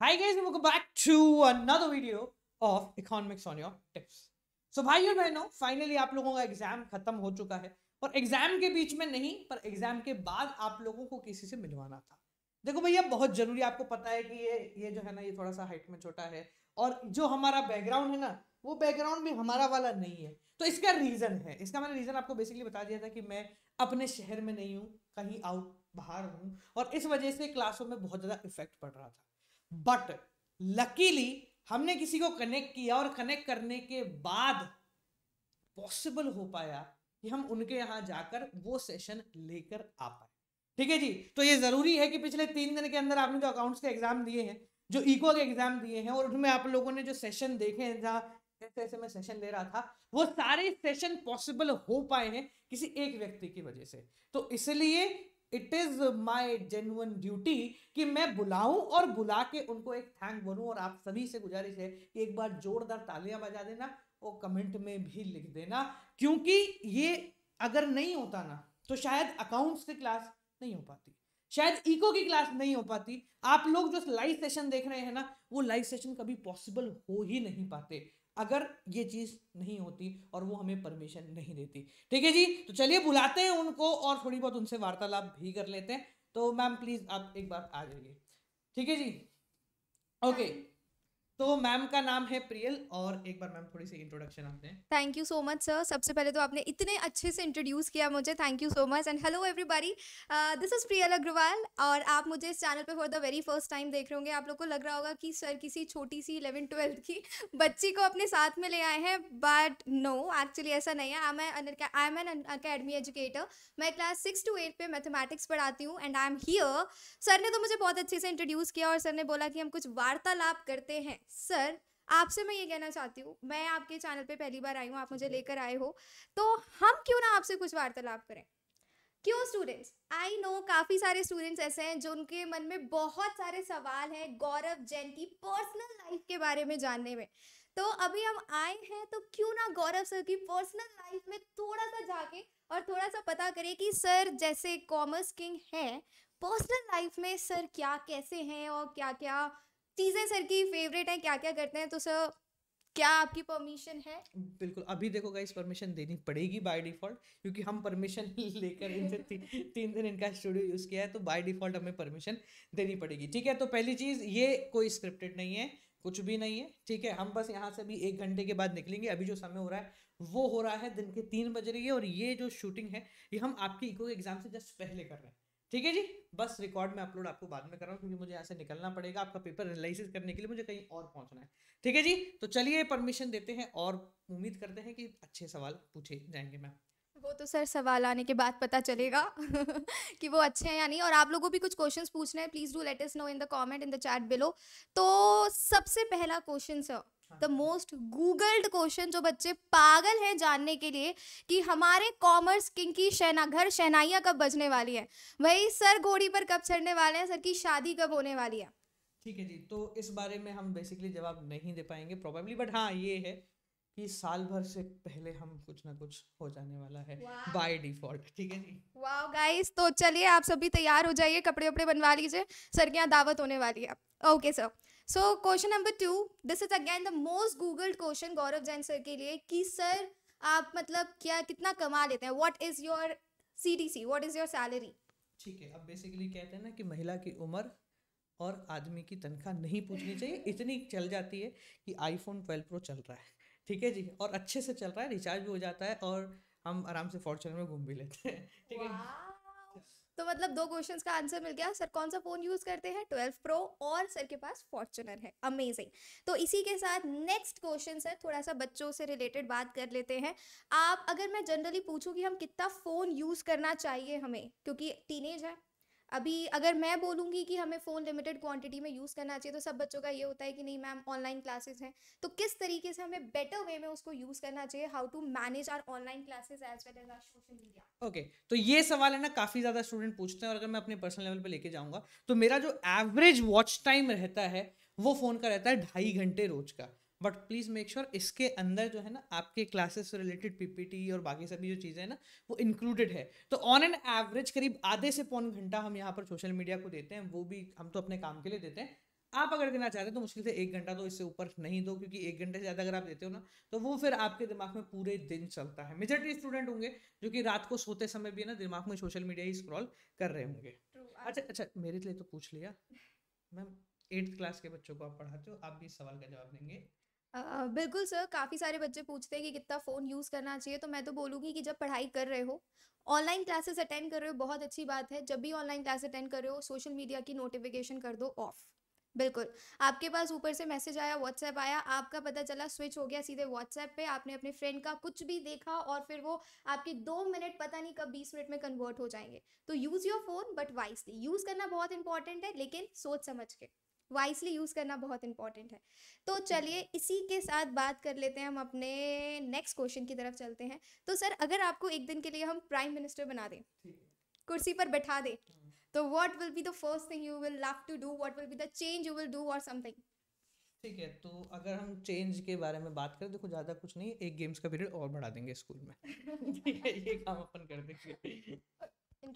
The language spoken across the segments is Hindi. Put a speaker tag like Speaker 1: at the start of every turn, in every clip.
Speaker 1: Hi guys, welcome back to another video of Economics on Your Tips. So, भाई और बहनों finally आप लोगों का एग्जाम खत्म हो चुका है और एग्जाम के बीच में नहीं पर एग्जाम के बाद आप लोगों को किसी से मिलवाना था देखो भैया बहुत जरूरी आपको पता है कि ये ये जो है ना ये थोड़ा सा हाइट में छोटा है और जो हमारा बैकग्राउंड है ना वो बैकग्राउंड भी हमारा वाला नहीं है तो इसका रीज़न है इसका मैंने रीज़न आपको बेसिकली बता दिया था कि मैं अपने शहर में नहीं हूँ कहीं आउट बाहर हूँ और इस वजह से क्लासों में बहुत ज़्यादा इफेक्ट पड़ रहा था बट लकीली हमने किसी को कनेक्ट किया और कनेक्ट करने के बाद पॉसिबल हो पाया कि हम उनके यहां जाकर वो सेशन लेकर आ पाए ठीक है जी तो ये जरूरी है कि पिछले तीन दिन के अंदर आपने जो अकाउंट्स के एग्जाम दिए हैं जो इको के एग्जाम दिए हैं और उनमें आप लोगों ने जो सेशन देखे हैं जहां जैसे जैसे मैं सेशन ले रहा था वो सारे सेशन पॉसिबल हो पाए हैं किसी एक व्यक्ति की वजह से तो इसलिए it is my genuine duty कि मैं बुलाऊं और बुला के उनको एक थैंक बोलूं और आप सभी से गुजारिश है कि एक बार जोरदार तालियां बजा देना और कमेंट में भी लिख देना क्योंकि ये अगर नहीं होता ना तो शायद अकाउंट्स की क्लास नहीं हो पाती शायद इको की क्लास नहीं हो पाती आप लोग जो लाइव सेशन देख रहे हैं ना वो लाइव सेशन कभी पॉसिबल हो ही नहीं पाते अगर ये चीज नहीं होती और वो हमें परमिशन नहीं देती ठीक है जी तो चलिए बुलाते हैं उनको और थोड़ी बहुत उनसे वार्तालाप भी कर लेते हैं तो मैम प्लीज आप एक बार आ जाइए ठीक है जी ओके okay. तो मैम का नाम है प्रियल और एक बार मैम थोड़ी सी इंट्रोडक्शन आप दें
Speaker 2: thank you so much sir सबसे पहले तो आपने इतने अच्छे से इंट्रोड्यूस किया मुझे thank you so much and hello everybody this is Priyal Agrawal और आप मुझे इस चैनल पे for the very first time देख रहे होंगे आप लोग को लग रहा होगा कि सर किसी छोटी सी इलेवन ट्वेल्थ की बच्ची को अपने साथ में ले आए हैं बट नो एक्चुअली ऐसा नहीं है I am Unacademy educator मैं क्लास सिक्स टू एट पे मैथमेटिक्स पढ़ाती हूँ and I am here sir ने तो मुझे बहुत अच्छे से इंट्रोड्यूस किया और सर ने बोला कि हम कुछ वार्तालाप करते हैं सर आपसे मैं ये कहना चाहती हूँ मैं आपके चैनल पे पहली बार आई हूँ आप मुझे लेकर आए हो तो हम क्यों ना आपसे कुछ वार्तालाप करें क्यों स्टूडेंट्स आई नो काफ़ी सारे स्टूडेंट्स ऐसे हैं जो उनके मन में बहुत सारे सवाल हैं गौरव जैन की पर्सनल लाइफ के बारे में जानने में तो अभी हम आए हैं तो क्यों ना गौरव सर की पर्सनल लाइफ में थोड़ा सा जाके और थोड़ा सा पता करें कि सर जैसे कॉमर्स किंग हैं पर्सनल लाइफ में सर क्या कैसे हैं और क्या क्या चीज़ें सर की फेवरेट हैं क्या क्या करते हैं तो सर क्या आपकी परमिशन है
Speaker 1: बिल्कुल अभी देखो गाइस परमिशन देनी पड़ेगी बाय डिफॉल्ट क्योंकि हम परमिशन लेकर इनसे ती, तीन दिन इनका स्टूडियो यूज़ किया है तो बाय डिफॉल्ट हमें परमिशन देनी पड़ेगी ठीक है तो पहली चीज़ ये कोई स्क्रिप्टेड नहीं है कुछ भी नहीं है ठीक है हम बस यहाँ से अभी एक घंटे के बाद निकलेंगे अभी जो समय हो रहा है वो हो रहा है दिन के तीन बज रही है और ये जो शूटिंग है ये हम आपकी इको एग्जाम से जस्ट पहले कर रहे हैं ठीक है जी बस रिकॉर्ड में अपलोड आपको बाद में कर रहा हूँ क्योंकि मुझे यहाँ से निकलना पड़ेगा आपका पेपर एनालिसिस करने के लिए मुझे कहीं और पहुँचना है ठीक है जी तो चलिए परमिशन देते हैं और उम्मीद करते हैं कि अच्छे सवाल पूछे जाएंगे मैम
Speaker 2: वो तो सर सवाल आने के बाद पता चलेगा कि वो अच्छे हैं या नहीं और आप लोगों भी कुछ क्वेश्चंस पूछने हैं please do let us know in the comment in the chat below तो सबसे पहला question sir the most googled question जो बच्चे पागल हैं जानने के लिए कि हमारे कॉमर्स किंग की शहना घर शहनाइयाँ कब बजने वाली है वही सर घोड़ी पर कब चढ़ने वाले हैं सर की शादी कब
Speaker 1: होने वाली है ठीक है जी तो इस बारे में हम बेसिकली जवाब नहीं दे पाएंगे प्रॉबेबली बट हाँ ये है कि साल भर से पहले हम कुछ ना कुछ हो जाने वाला है बाय डिफॉल्ट ठीक है
Speaker 2: जी वाओ गाइस तो चलिए आप सभी तैयार हो जाइए कपड़े वपड़े बनवा लीजिए सर के यहाँ दावत होने वाली है okay sir so question number two this is again the most googled question Gaurav Jain sir के लिए कि सर आप मतलब क्या कितना कमा लेते हैं what is your C D C what is your salary
Speaker 1: ठीक है अब बेसिकली कहते हैं ना कि महिला की उम्र और आदमी की तनख्वाह नहीं पूछनी चाहिए इतनी चल जाती है कि आईफोन ट्वेल्व प्रो चल रहा है ठीक है जी और अच्छे से चल रहा है रिचार्ज भी हो जाता है और हम आराम से फॉर्चुनर में घूम भी लेते हैं
Speaker 2: ठीक है तो मतलब दो क्वेश्चंस का आंसर मिल गया सर कौन सा फ़ोन यूज़ करते हैं ट्वेल्व प्रो और सर के पास फॉर्चुनर है अमेजिंग तो इसी के साथ नेक्स्ट क्वेश्चन सर थोड़ा सा बच्चों से रिलेटेड बात कर लेते हैं आप अगर मैं जनरली पूछूँ कि हम कितना फ़ोन यूज़ करना चाहिए हमें क्योंकि टीनेज है अभी अगर मैं बोलूँगी कि हमें फ़ोन लिमिटेड क्वांटिटी में यूज़ करना चाहिए तो सब बच्चों का ये होता है कि नहीं मैम ऑनलाइन क्लासेस हैं तो किस तरीके से हमें बेटर वे में उसको यूज़ करना चाहिए how to manage our online classes as well as our social media
Speaker 1: okay तो ये सवाल है ना काफ़ी ज़्यादा स्टूडेंट पूछते हैं और अगर मैं अपने पर्सनल लेवल पर लेके जाऊँगा तो मेरा जो एवरेज वॉच टाइम रहता है वो फ़ोन का रहता है ढाई घंटे रोज का बट प्लीज़ मेक श्योर इसके अंदर जो है ना आपके क्लासेस से रिलेटेड पीपीटी और बाकी सभी जो चीज़ें हैं ना वो इंक्लूडेड है तो ऑन एन एवरेज करीब आधे से पौन घंटा हम यहाँ पर सोशल मीडिया को देते हैं वो भी हम तो अपने काम के लिए देते हैं आप अगर देना चाहते हो तो मुश्किल से एक घंटा तो इससे ऊपर नहीं दो क्योंकि एक घंटे से ज़्यादा अगर आप देते हो ना तो वो फिर आपके दिमाग में पूरे दिन चलता है मेजोरिटी स्टूडेंट होंगे जो कि रात को सोते समय भी है ना दिमाग में सोशल मीडिया ही स्क्रॉल कर रहे होंगे अच्छा अच्छा मेरे लिए तो पूछ लिया मैम एट्थ क्लास के बच्चों को आप पढ़ाते हो आप भी इस सवाल का जवाब देंगे
Speaker 2: बिल्कुल सर, काफ़ी सारे बच्चे पूछते हैं कि कितना फ़ोन यूज़ करना चाहिए, तो मैं तो बोलूँगी कि जब पढ़ाई कर रहे हो, ऑनलाइन क्लासेस अटेंड कर रहे हो बहुत अच्छी बात है, जब भी ऑनलाइन क्लास अटेंड कर रहे हो सोशल मीडिया की नोटिफ़िकेशन कर दो ऑफ। बिल्कुल, आपके पास ऊपर से मैसेज आया, व्हाट्सएप आया, आपका पता चला स्विच हो गया सीधे व्हाट्सएप पे, आपने अपने फ्रेंड का कुछ भी देखा और फिर वो आपके दो मिनट पता नहीं कब बीस मिनट में कन्वर्ट हो जाएंगे तो use your phone but wisely use करना बहुत इम्पोर्टेंट है लेकिन सोच समझ के। वाइसली यूज़ करना बहुत इंपॉर्टेंट है तो चलिए इसी के साथ बात कर लेते हैं हम अपने नेक्स्ट क्वेश्चन की तरफ चलते हैं तो सर अगर आपको एक दिन के लिए हम प्राइम मिनिस्टर बना दें कुर्सी पर बैठा दें हम्म। तो what will be the first thing you will love to do what will be the change you will do और समथिंग
Speaker 1: ठीक है तो अगर हम चेंज के बारे में बात करें देखो ज़्यादा कुछ नहीं एक गेम्स का पीरियड और बढ़ा देंगे स्कूल में ठीक है ये काम अपन कर देंगे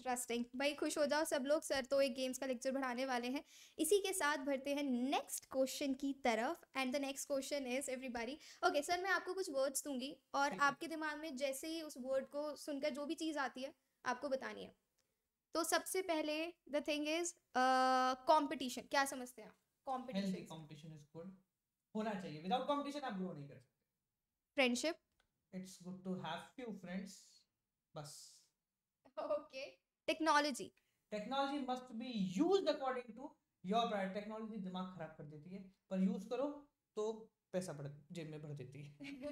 Speaker 2: इंटरेस्टिंग भाई खुश हो जाओ सब लोग सर तो एक गेम्स का लेक्चर बढ़ाने वाले हैं इसी के साथ भरते हैं नेक्स्ट क्वेश्चन की तरफ and the next question is everybody okay sir मैं आपको कुछ वर्ड्स दूंगी और आपके दिमाग में जैसे ही उस वर्ड को सुनकर जो भी चीज़ आती है आपको बतानी है तो सबसे पहले द थिंग इज कॉम्पिटिशन क्या समझते हैं आप
Speaker 1: कॉम्पिटिशन कॉम्पिटिशन इज गुड होना चाहिए विदाउट कॉम्पिटिशन आप ग्रो नहीं कर सकते friendship it's good to have few friends बस okay technology technology must be use according to your prior technology दिमाग खराब कर देती है पर यूज करो तो पैसा बढ़ जेब में भर देती
Speaker 2: है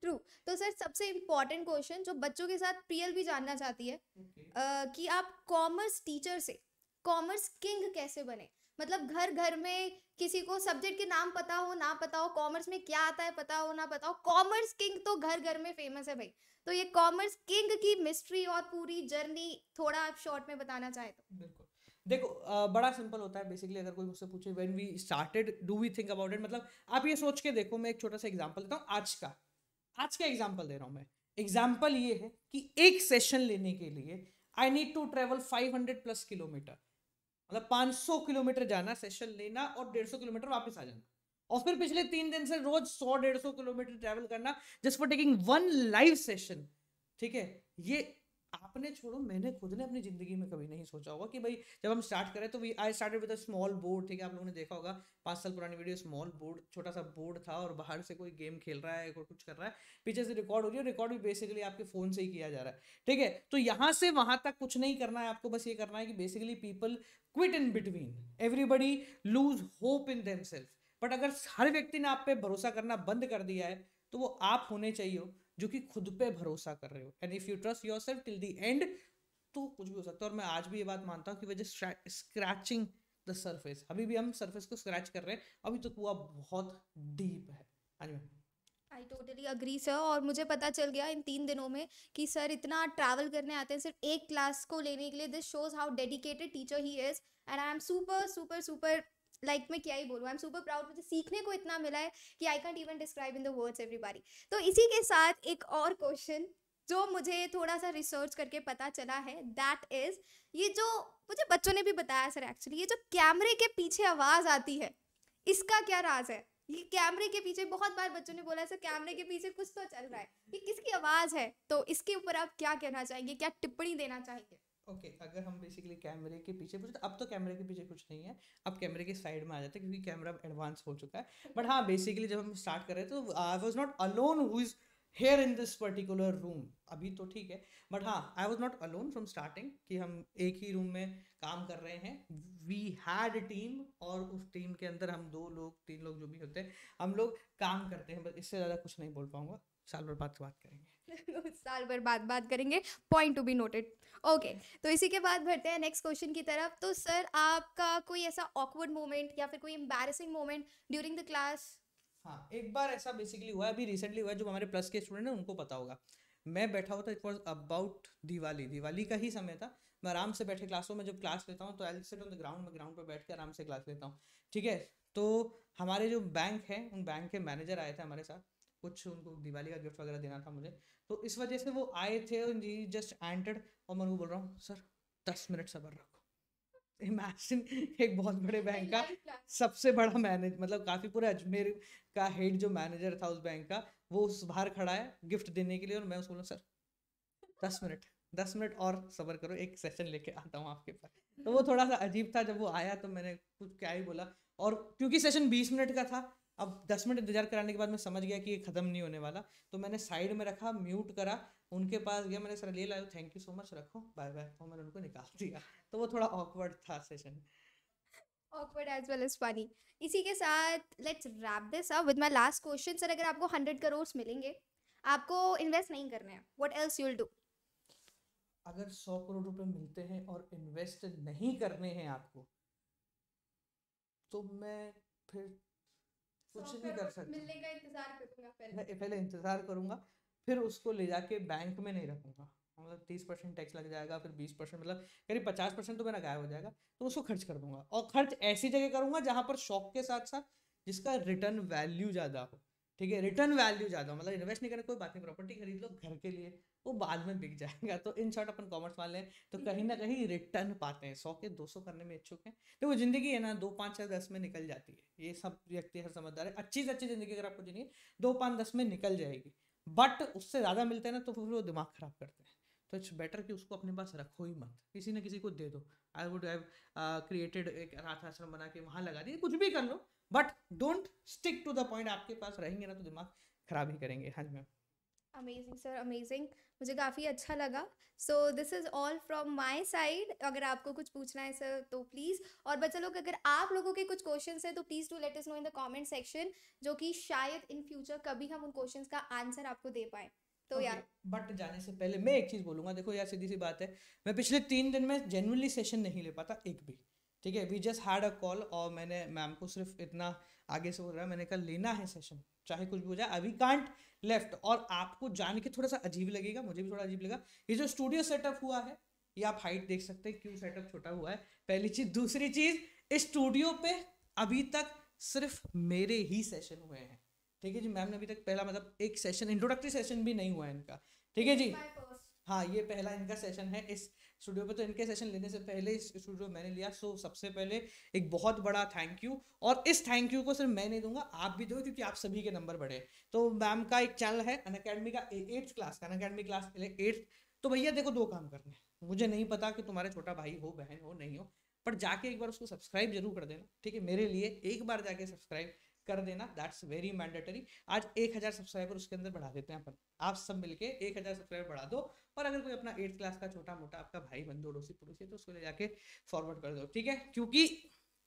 Speaker 2: ट्रू तो सर सबसे इम्पोर्टेंट क्वेश्चन जो बच्चों के साथ प्रियल भी जानना चाहती है okay. uh, कि आप कॉमर्स टीचर से कॉमर्स किंग कैसे बने मतलब घर घर में किसी को सब्जेक्ट के नाम पता हो ना पता हो कॉमर्स में क्या आता है पता हो ना पता हो कॉमर्स किंग तो घर घर में फेमस है भाई तो ये कॉमर्स किंग की मिस्ट्री और पूरी जर्नी थोड़ा आप शॉर्ट में बताना चाहे तो
Speaker 1: बिल्कुल देखो बड़ा सिंपल होता है बेसिकली अगर कोई मुझसे पूछे when we started do we think about it मतलब आप ये सोच के देखो मैं एक छोटा सा एग्जांपल देता हूँ आज का आज का एग्जांपल दे रहा हूँ मैं एग्जांपल ये है कि एक सेशन लेने के लिए I need to travel 500 plus kilometre मतलब 500 किलोमीटर जाना सेशन लेना और डेढ़ किलोमीटर वापस आ जाना और फिर पिछले तीन दिन से रोज सौ डेढ़ सौ किलोमीटर ट्रेवल करना just for taking one live session ठीक है ये आपने छोड़ो मैंने खुद ने अपनी जिंदगी में कभी नहीं सोचा होगा कि भाई जब हम स्टार्ट करें तो we I started with a small board ठीक है आप लोगों ने देखा होगा पांच साल पुरानी वीडियो स्मॉल बोर्ड छोटा सा बोर्ड था और बाहर से कोई गेम खेल रहा है कोई कुछ कर रहा है पीछे से रिकॉर्ड हो रही है रिकॉर्ड भी बेसिकली आपके फ़ोन से ही किया जा रहा है ठीक है तो यहाँ से वहां तक कुछ नहीं करना है आपको बस ये करना है कि basically people quit in between everybody lose hope in them self but अगर हर व्यक्ति ने आप पे भरोसा करना बंद कर दिया है तो वो आप होने चाहिए हो जो कि खुद पे भरोसा कर रहे हो and if you trust yourself till the end तो कुछ भी हो सकता है और मैं आज भी ये बात मानता हूँ कि वजह स्क्रैचिंग द सर्फेस अभी भी हम सर्फेस को स्क्रैच कर रहे हैं अभी तो कुआ बहुत डीप है
Speaker 2: आई टोटली अग्री सर और मुझे पता चल गया इन तीन दिनों में कि सर इतना ट्रैवल करने आते हैं सिर्फ एक क्लास को लेने के लिए this shows how dedicated teacher he is and I am super super super like like, मैं क्या ही बोलूँ आई एम सुपर प्राउड मुझे सीखने को इतना मिला है कि I can't even describe in the words everybody तो इसी के साथ एक और क्वेश्चन जो मुझे थोड़ा सा रिसर्च करके पता चला है दैट इज ये जो मुझे बच्चों ने भी बताया सर एक्चुअली ये जो कैमरे के पीछे आवाज़ आती है इसका क्या राज है ये कैमरे के पीछे बहुत बार बच्चों ने बोला सर कैमरे के पीछे कुछ तो चल रहा है ये किसकी आवाज़ है तो इसके ऊपर आप क्या कहना चाहेंगे क्या टिप्पणी देना चाहेंगे
Speaker 1: ओके okay, अगर हम बेसिकली कैमरे के पीछे पूछे तो अब तो कैमरे के पीछे कुछ नहीं है अब कैमरे के साइड में आ जाते हैं क्योंकि कैमरा एडवांस हो चुका है बट हाँ बेसिकली जब हम स्टार्ट कर रहे थे तो I was not alone who is here in this particular room अभी तो ठीक है बट हाँ I was not alone from starting कि हम एक ही रूम में काम कर रहे हैं वी हैड टीम और उस टीम के अंदर हम दो लोग तीन लोग जो भी होते हैं हम लोग काम करते हैं बस इससे ज़्यादा कुछ नहीं बोल पाऊंगा साल भर बाद बात करेंगे
Speaker 2: साल भर बाद बात करेंगे point to be noted okay तो इसी के बाद बढ़ते हैं नेक्स्ट क्वेश्चन की तरफ तो सर आपका कोई ऐसा ऑकवर्ड मोमेंट या फिर कोई embarrassing moment during the class
Speaker 1: हाँ एक बार ऐसा बेसिकली हुआ अभी रिसेंटली हुआ जो हमारे प्लस के स्टूडेंट हैं उनको पता होगा मैं बैठा हुआ था it was about Diwali Diwali का ही समय था मैं आराम से बैठे क्लासों में जब क्लास लेता हूँ तो I sat on the ground में ग्राउंड पर बैठ के आराम से क्लास लेता हूँ ठीक है तो हमारे जो बैंक है उन बैंक के मैनेजर आए थे हमारे साथ कुछ उनको दिवाली का गिफ्ट वगैरह देना था मुझे तो इस वजह से वो आए थे और जी जस्ट एंटर्ड और मैं उनको बोल रहा हूँ सर दस मिनट सबर रखो इमेजिन एक बहुत बड़े बैंक का सबसे बड़ा मैनेज मतलब काफ़ी पूरे अजमेर का हेड जो मैनेजर था उस बैंक का वो उस बाहर खड़ा है गिफ्ट देने के लिए और मैं उसको बोला सर दस मिनट दस मिनट और सबर करो एक सेशन लेके आता हूँ आपके पास तो वो थोड़ा सा अजीब था जब वो आया तो मैंने कुछ क्या ही बोला और क्योंकि सेशन बीस मिनट का था अब दस मिनट इंतजार कराने के बाद मैं समझ गया कि ये ख़त्म नहीं होने वाला तो मैंने साइड में रखा म्यूट करा उनके पास गया मैंने सर ले लाया थैंक यू सो मच रखो बाय बाय और मैंने उनको निकाल दिया तो वो थोड़ा ऑकवर्ड था session
Speaker 2: awkward as well as funny इसी के साथ let's wrap this up with my last question sir अगर आपको हंड्रेड करोड़ मिलेंगे आपको इन्वेस्ट नहीं करने हैं what else you'll डू
Speaker 1: अगर सौ करोड़ रुपए मिलते हैं और इन्वेस्ट नहीं करने हैं आपको तो मैं फिर कुछ तो नहीं कर सकता मिलने
Speaker 2: का इंतजार करूंगा
Speaker 1: पहले पहले इंतजार करूंगा फिर उसको ले जाके बैंक में नहीं रखूंगा मतलब तीस परसेंट टैक्स लग जाएगा फिर बीस परसेंट मतलब करीब पचास परसेंट तो मेरा गायब हो जाएगा तो उसको खर्च कर दूंगा और खर्च ऐसी जगह करूंगा जहाँ पर शौक के साथ साथ जिसका रिटर्न वैल्यू ज़्यादा हो ठीक है रिटर्न वैल्यू ज़्यादा हो मतलब इन्वेस्ट नहीं करना कोई बात नहीं प्रॉपर्टी खरीद लो घर के लिए वो बाद में बिक जाएगा तो इन शॉर्ट अपन कॉमर्स वाले हैं तो कहीं ना कहीं रिटर्न पाते हैं सौ के दो सौ करने में इच्छुक हैं देखो तो वो जिंदगी है ना दो पाँच या दस में निकल जाती है ये सब व्यक्ति हर समझदार है अच्छी से अच्छी जिंदगी अगर आपको जिंदगी दो पाँच दस में निकल जाएगी बट उससे ज़्यादा मिलते हैं ना तो फिर वो दिमाग खराब करते हैं तो इट्स बेटर कि उसको अपने पास रखो ही मत किसी ना किसी को दे दो आई वुड हैव क्रिएटेड एक अनाथ आश्रम बना के वहाँ लगा दिए कुछ भी कर लो but don't stick to the point आपके पास रहेंगे ना तो दिमाग खराब ही करेंगे हाँ मैम
Speaker 2: अमेजिंग सर अमेजिंग मुझे काफ़ी अच्छा लगा so this is all from my side अगर आपको कुछ पूछना है सर तो प्लीज़ और बच्चा लोग अगर आप लोगों के कुछ क्वेश्चन हैं तो please do let us know in the comment section जो कि शायद इन फ्यूचर कभी हम उन क्वेश्चन का आंसर आपको दे पाए तो okay, यार
Speaker 1: बट जाने से पहले मैं एक चीज़ बोलूँगा देखो यार सीधी सी बात है मैं पिछले तीन दिन में जेनुअनली सेशन नहीं ले पाता एक भी ठीक है we just had a call और मैंने मैम को सिर्फ इतना आगे से बोल रहा है मैंने कहा लेना है सेशन चाहे कुछ भी हो जाए अभी कांट लेफ्ट और आपको जान के थोड़ा सा अजीब लगेगा मुझे भी थोड़ा अजीब लगा ये जो स्टूडियो सेटअप हुआ है ये आप हाइट देख सकते हैं क्यों सेटअप छोटा हुआ है पहली चीज दूसरी चीज स्टूडियो पे अभी तक सिर्फ मेरे ही सेशन हुए हैं ठीक है जी मैम ने अभी तक पहला मतलब एक सेशन इंट्रोडक्टरी सेशन भी नहीं हुआ है इनका ठीक है जी हाँ ये पहला इनका सेशन है इस स्टूडियो पे तो इनके सेशन लेने से पहले इस स्टूडियो मैंने लिया सो सबसे पहले एक बहुत बड़ा थैंक यू और इस थैंक यू को सिर्फ मैं नहीं दूंगा आप भी दो क्योंकि आप सभी के नंबर बढ़े तो मैम का एक चैनल है अन अकेडमी का एट्थ क्लास का अन अकेडमी क्लास एट्थ तो भैया देखो दो काम करने मुझे नहीं पता कि तुम्हारे छोटा भाई हो बहन हो नहीं हो पर जाके एक बार उसको सब्सक्राइब जरूर कर देना ठीक है मेरे लिए एक बार जाके सब्सक्राइब कर देना दैट्स वेरी मैंडेटरी आज एक हज़ार सब्सक्राइबर उसके अंदर बढ़ा देते हैं अपन आप सब मिलके एक हज़ार सब्सक्राइबर बढ़ा दो और अगर कोई अपना एट्थ क्लास का छोटा मोटा आपका भाई बंधु अड़ोसी पड़ोसी तो उसको ले जाके फॉरवर्ड कर दो ठीक है क्योंकि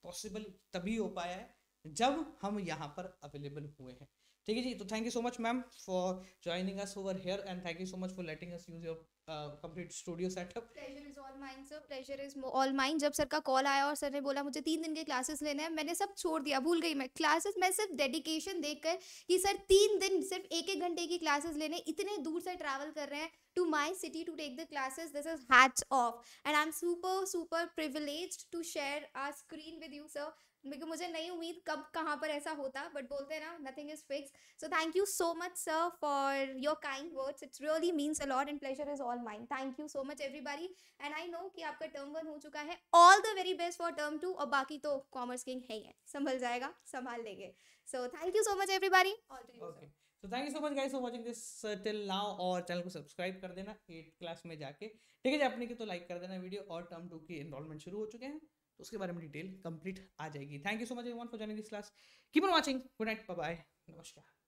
Speaker 1: पॉसिबल तभी हो पाया है जब हम यहाँ पर अवेलेबल हुए हैं ठीक है जी तो thank you so much ma'am for joining us over here and thank you so much for letting us use your complete studio setup pleasure is
Speaker 2: all mine जब सर का कॉल आया और सर ने बोला मुझे तीन दिन के क्लासेस लेने हैं मैंने सब छोड़ दिया भूल गई मैं क्लासेस मैं सिर्फ डेडिकेशन देख कर कि सर तीन दिन सिर्फ एक एक घंटे की क्लासेस लेने इतने दूर से ट्रैवल कर रहे हैं to to city to take the the this is hats off and I am super super privilege to share our screen with you sir because मुझे नहीं उम्मीद कब कहाँ पर ऐसा होता बट बोलते हैं ना nothing is fix so thank you so much sir for your kind words it's really means a lot and pleasure is all mine thank you so much everybody and I know कि आपका टर्म वन हो चुका है all the very best for term two और बाकी तो कॉमर्स किंग है ही है संभल जाएगा संभाल लेंगे so thank you so much everybody
Speaker 1: तो thank you so much guys for watching this till now और चैनल को सब्सक्राइब कर देना एट क्लास में जाके ठीक है जी अपने की तो लाइक कर देना वीडियो और टर्म टू की एनरोलमेंट शुरू हो चुके हैं तो उसके बारे में डिटेल कंप्लीट आ जाएगी thank you so much everyone for joining this class keep on watching good night bye नमस्कार